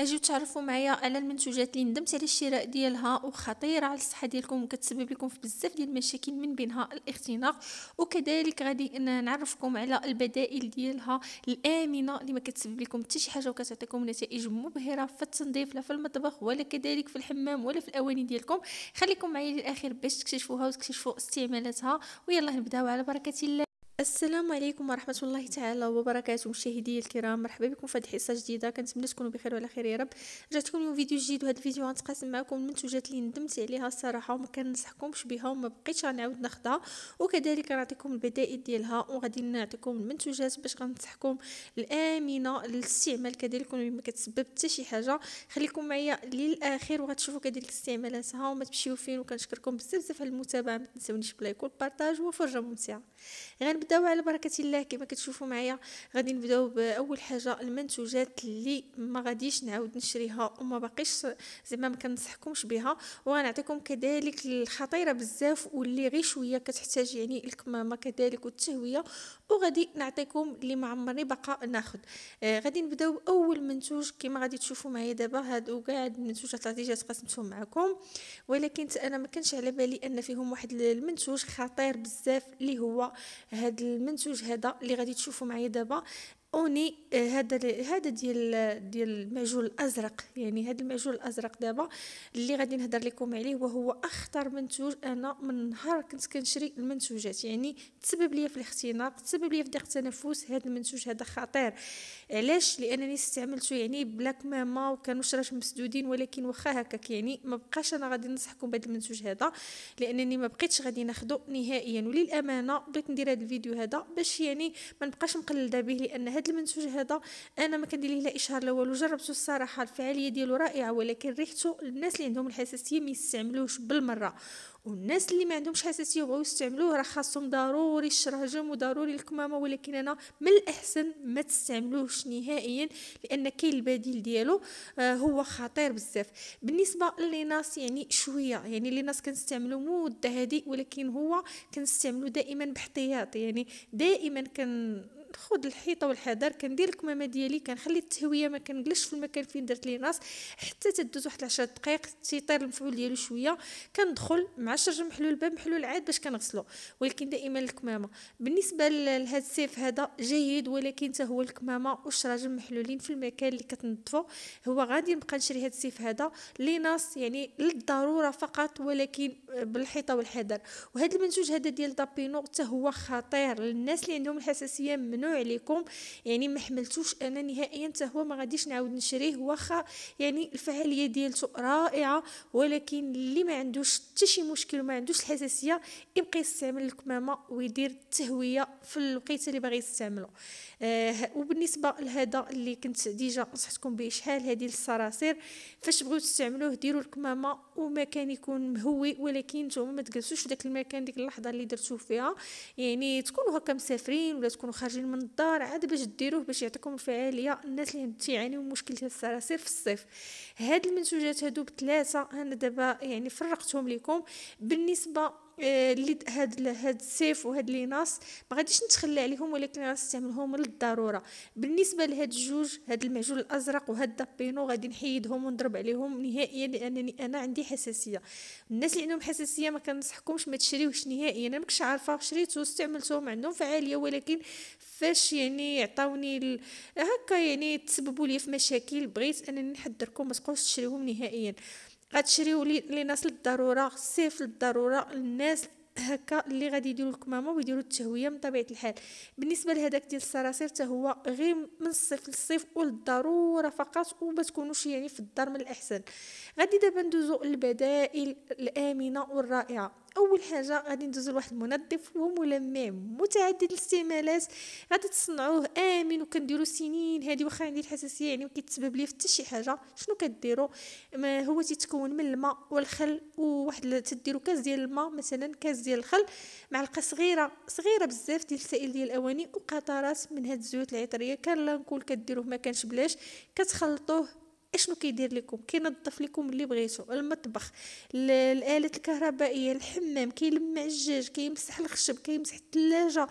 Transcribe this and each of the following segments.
اجيو تعرفوا معايا على المنتوجات اللي ندمت على الشراء ديالها وخطيره على الصحه ديالكم وكتسبب لكم في بزاف ديال المشاكل من بينها الاختناق وكذلك غادي نعرفكم على البدائل ديالها الامنه اللي ما كتسبب لكم حتى شي حاجه وكتعطيكم نتائج مبهره في التنظيف لا في المطبخ ولا كذلك في الحمام ولا في الاواني ديالكم خليكم معايا للاخر باش تكتشفوها وتكتشفوا استعمالاتها ويلا نبداو على بركه الله السلام عليكم ورحمة الله تعالى وبركاته مشاهدي الكرام مرحبا بكم في هذه الحصة جديدة كنتمنى تكونوا بخير وعلى خير يا رب رجعتكم اليوم فيديو جديد وهذا الفيديو غنتقاسم معكم المنتوجات اللي ندمت عليها الصراحة وما كنصحكمش بها وما بقيتش غنعاود ناخذها وكذلك غنعطيكم البدائل ديالها وغادي نعطيكم المنتوجات باش غنصحكم الآمنة للاستعمال كذلك وما كتسبب حتى شي حاجة خليكم معايا للآخر وغتشوفوا كذلك استعمالاتها وما تمشيو فين وكنشكركم بزاف بزاف على المتابعة ما تنساونيش بلايك والبارطاج وفرجة ممتعة غنبدا نبداو على بركه الله كما كتشوفوا معايا غادي نبداو باول حاجه المنتوجات اللي ما غاديش نعاود نشريها وما باقيش زعما ما كنصحكمش بها وغنعطيكم كذلك الخطيره بزاف واللي غير شويه كتحتاج يعني الكمامه كذلك والتهويه وغادي نعطيكم اللي ما عمرني باقا ناخذ آه غادي نبداو باول منتوج كما غادي تشوفوا معايا دابا هادو كاع المنتوجات اللي ديجا قسمتهم معكم ولكن انا ما كانش على بالي ان فيهم واحد المنتوج خطير بزاف اللي هو هاد هذا المنتوج هذا اللي غادي تشوفوا معايا دابا اوني آه، هذا هذا ديال ديال المعجون الازرق يعني هذا المعجون الازرق دابا اللي غادي نهضر لكم عليه وهو اخطر منتوج انا من نهار كنت كنشري المنتوجات يعني تسبب لي في الاختناق تسبب لي في ضيق التنفس هذا المنتوج هذا خطير علاش لانني استعملته يعني بلا كمامه وكانوا شراش مسدودين ولكن واخا هكاك يعني ما بقاش انا غادي ننصحكم بهذا المنتوج هذا لانني ما بقيتش غادي ناخذه نهائيا وللامانه بغيت ندير هذا الفيديو هذا باش يعني ما نبقاش مقلده به لان هاد المنتوج هذا انا ما كندير ليه لا اشهار لا والو جربته الصراحه الفعاليه ديالو رائعه ولكن ريحته الناس اللي عندهم الحساسيه ما يستعملوش بالمره والناس اللي ما عندهمش حساسيه وبغاو يستعملوه راه خاصهم ضروري الشراجم وضروري الكمامه ولكن انا من الاحسن ما تستعملوش نهائيا لان كاين البديل ديالو آه هو خطير بزاف بالنسبه للناس يعني شويه يعني اللي ناس كنستعملو مده هادي ولكن هو كنستعملو دائما باحتياط يعني دائما كن خد الحيطه والحذر كندير الكمامه ديالي كنخلي التهويه ما كنجلش في المكان فين درت لي ناس حتى تدوز واحد 10 دقائق تيطير المفعول ديالو شويه كندخل مع مع الشرج محلول الباب محلول عاد باش كنغسلو ولكن دائما الكمامه بالنسبه لهذا السيف هذا جيد ولكن حتى هو الكمامه والشراجم محلولين في المكان اللي كتنظفو هو غادي نبقى نشري هذا السيف هذا لي ناس يعني للضروره فقط ولكن بالحيطه والحذر وهذا المنتوج هذا ديال دابينو حتى هو خطير للناس اللي عندهم الحساسيه ممنوع عليكم يعني ما حملتوش انا نهائيا حتى هو ما غاديش نعاود نشريه واخا يعني الفعاليه ديالته رائعه ولكن اللي ما عندوش حتى شي مشكل وما عندوش الحساسيه يبقى يستعمل الكمامه ويدير التهويه في الوقيته اللي باغي يستعملو آه وبالنسبه لهذا اللي كنت ديجا نصحتكم به شحال هذه الصراصير فاش بغيو تستعملوه ديروا الكمامه ومكان يكون مهوي ولكن نتوما ما تجلسوش في داك المكان ديك اللحظه اللي درتوه فيها يعني تكونوا هكا مسافرين ولا تكونوا خارجين من الدار عاد باش ديروه باش يعطيكم الفعاليه الناس اللي تيعانيو من مشكل الصراصير في الصيف هاد المنتوجات هادو بثلاثه انا دابا يعني فرقتهم لكم بالنسبه آه، اللي هاد هاد السيف وهاد ناس ما غاديش نتخلى عليهم ولكن غنستعملهم للضروره بالنسبه لهاد الجوج هاد المعجون الازرق وهاد دابينو غادي نحيدهم ونضرب عليهم نهائيا لانني انا عندي حساسيه الناس اللي عندهم حساسيه ما كنصحكمش ما تشريوش نهائيا انا ماكش عارفه شريته استعملتهم عندهم فعاليه ولكن فاش يعني عطاوني ال... هكا يعني تسببوا لي في مشاكل بغيت انني نحذركم ما تبقاوش تشريوهم نهائيا غتشريو لناس للضروره صيف للضروره الناس هكا اللي غادي يديروا الكمامه ويديروا التهويه من طبيعه الحال بالنسبه لهذاك ديال الصراصير حتى هو غير من الصيف للصيف وللضروره فقط وما تكونوش يعني في الدار من الاحسن غادي دابا ندوزو البدائل الامنه والرائعه اول حاجه غادي ندوزو لواحد المنظف وملمم متعدد الاستعمالات غادي تصنعوه امن وكنديرو سنين هذه واخا عندي الحساسيه يعني وكيتسبب لي حتى شي حاجه شنو كديروا ما هو تيتكون من الماء والخل وواحد تديروا كاس ديال الماء مثلا كاس ديال الخل معلقه صغيره صغيره بزاف ديال السائل ديال الاواني وقطرات من هاد الزيوت العطريه كان لانكول كديروه ما كانش بلاش كتخلطوه اشنو كيدير لكم كينظف لكم اللي بغيتو المطبخ الالات الكهربائيه الحمام كيلمع الجاج كيمسح الخشب كيمسح الثلاجه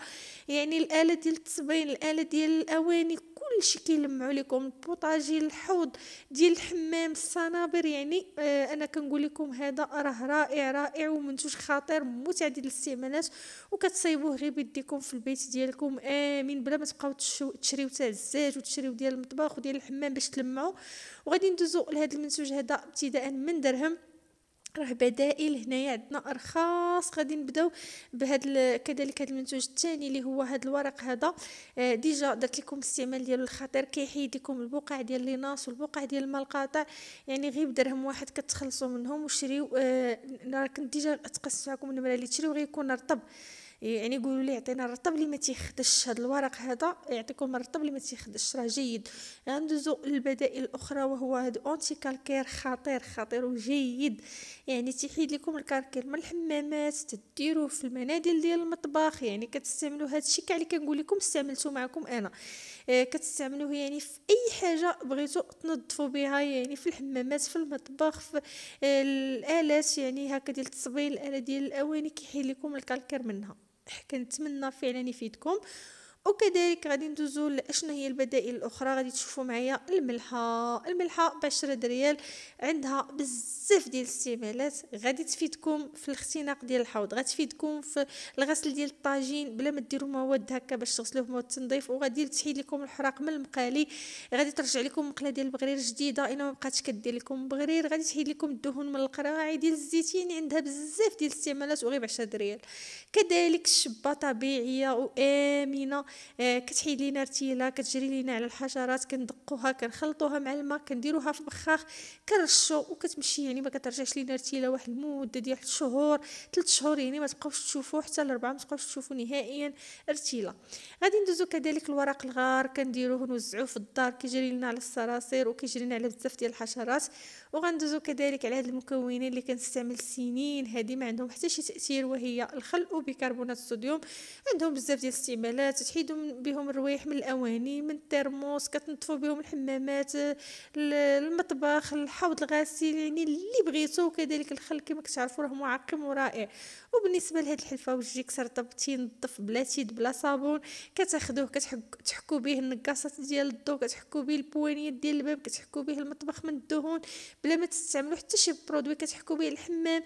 يعني الاله ديال التصبين الاله ديال الاواني كلشي كيلمعوا لكم البوطاجي الحوض ديال الحمام الصنابر يعني آه انا كنقول لكم هذا راه رائع رائع ومنتوج خطير متعدد الاستعمالات وكتصايبوه غير بيديكم في البيت ديالكم امين بلا ما تبقاو تشريو تاع الزاج وتشريو ديال المطبخ وديال الحمام باش تلمعوا وغادي ندوزو لهذا المنسوج هذا ابتداء من درهم راه بدائل هنايا عندنا ارخاص غادي نبداو بهذا كذلك هذا المنتوج الثاني اللي هو هذا الورق هذا آه، ديجا درت لكم الاستعمال ديالو الخطير كيحيد لكم البقع ديال ناس والبقع ديال المقاطع يعني غير بدرهم واحد كتخلصوا منهم وشريو راه كنت ديجا تقصت معكم النمره اللي تشريو غيكون رطب يعني يقولوا لي عطينا الرطب اللي ما تيخدش هذا الورق هذا يعطيكم الرطب اللي ما تيخدش راه جيد غندوزو للبدائل الاخرى وهو هاد اونتي كالكير خطير خطير وجيد يعني تيحيد لكم الكالكير من الحمامات تديروه في المناديل ديال المطبخ يعني كتستعملوا هذا الشيء كاع اللي كنقول لكم استعملته معكم انا آه، كتستعملوه يعني في اي حاجه بغيتو تنظفوا بها يعني في الحمامات في المطبخ في آه، الالات يعني هكا ديال التصبيل الاله ديال الاواني كيحيد لكم الكالكير منها كنتمنى فعلا يفيدكم وكذلك غادي ندوزو لاشنا هي البدائل الاخرى غادي تشوفوا معايا الملحه الملحه ب 10 دريال عندها بزاف ديال الاستعمالات غادي تفيدكم في الاختناق ديال الحوض غتفيدكم في الغسل ديال الطاجين بلا ما ديروا مواد هكا باش تغسلوه بمواد التنظيف وغادي تحيد لكم الحراق من المقالي غادي ترجع لكم المقله ديال البغرير جديده الا ما بقاتش كدير لكم بغرير غادي تحيد لكم الدهون من القراعي ديال الزيتين عندها بزاف ديال الاستعمالات وغير ب 10 دريال كذلك الشبه طبيعيه وامنه آه، كتحيد لينا رتيله كتجري لينا على الحشرات كندقوها كنخلطوها مع الماء كنديروها في البخاخ كنرشو وكتمشي يعني ما كترجعش لينا رتيله واحد المده ديال شهور ثلاث شهور يعني ما تبقاوش تشوفوا حتى الاربعه ما تبقاوش تشوفوا نهائيا رتيله غادي ندوزو كذلك الورق الغار كنديروه نوزعوه في الدار كيجري لنا على الصراصير وكيجري لنا على بزاف ديال الحشرات وغندوزو كذلك على هاد المكونين اللي كنستعمل سنين هادي ما عندهم حتى شي تاثير وهي الخل وبيكربونات الصوديوم عندهم بزاف ديال الاستعمالات كيدوم بهم الروايح من الاواني من الترموس كتنطفوا بهم الحمامات المطبخ الحوض الغسيل يعني اللي بغيتو وكذلك الخل كما كتعرفوا راه معقم ورائع وبالنسبه لهاد الحلفه وجهك سرطبتي نظف بلا تيد بلا صابون كتاخذوه كتحكو به النقاصات ديال الضو كتحكو به البوانيات ديال الباب كتحكو به المطبخ من الدهون بلا ما تستعملوا حتى شي برودوي كتحكو به الحمام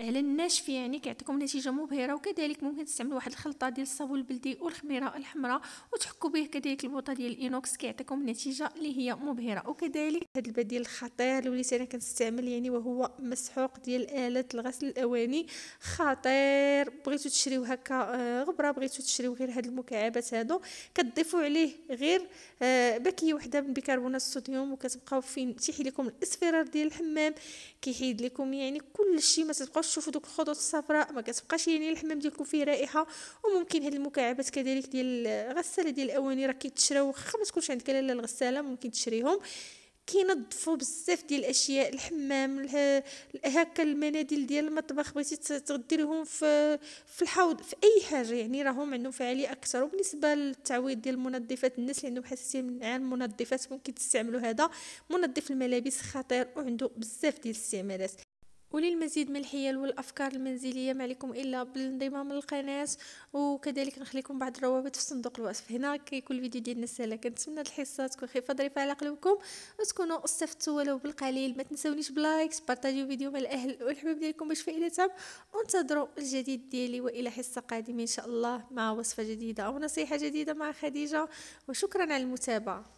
على الناشف يعني كيعطيكم نتيجه مبهره وكذلك ممكن تستعملوا واحد الخلطه ديال الصابون البلدي والخميره الحمراء وتحكوا به كذلك البوطه ديال الانوكس كيعطيكم نتيجه اللي هي مبهره وكذلك هذا البديل الخطير اللي انا كنستعمل يعني وهو مسحوق ديال اله الغسل الاواني خطير بغيتو تشريو هكا آه، غبره بغيتو تشريو غير هاد المكعبات هادو كتضيفوا عليه غير آه، بكيه وحده من بيكربونات الصوديوم وكتبقاو فين تيحي لكم الاصفرار ديال الحمام كيحيد لكم يعني كل شيء ما تبقاوش تبقاوش تشوفوا دوك الخطوط الصفراء ما كتبقاش يعني الحمام ديالكم فيه رائحه وممكن هاد المكعبات كذلك ديال الغساله ديال الاواني راه كيتشراو واخا ما تكونش عندك لا الغساله ممكن تشريهم كينظفوا بزاف ديال الاشياء الحمام هكا المناديل ديال المطبخ بغيتي تغديرهم في في الحوض في اي حاجه يعني راهم عندهم فعاليه اكثر وبالنسبه للتعويض ديال المنظفات الناس اللي عندهم حساسيه من المنظفات ممكن تستعملوا هذا منظف الملابس خطير وعنده بزاف ديال الاستعمالات وللمزيد من الحيل والافكار المنزليه ما عليكم الا بالانضمام للقناه وكذلك نخليكم بعض الروابط في صندوق الوصف هنا كيكون الفيديو ديالنا سهله كنتمنى الحصه تكون خفيفه ظريفه على قلوبكم وتكونوا استفدتوا ولو بالقليل ما تنسونيش بلايك بارطاجيو الفيديو مع الاهل والحباب ديالكم باش فائدتهم وانتظروا الجديد ديالي والى حصه قادمه ان شاء الله مع وصفه جديده او نصيحه جديده مع خديجه وشكرا على المتابعه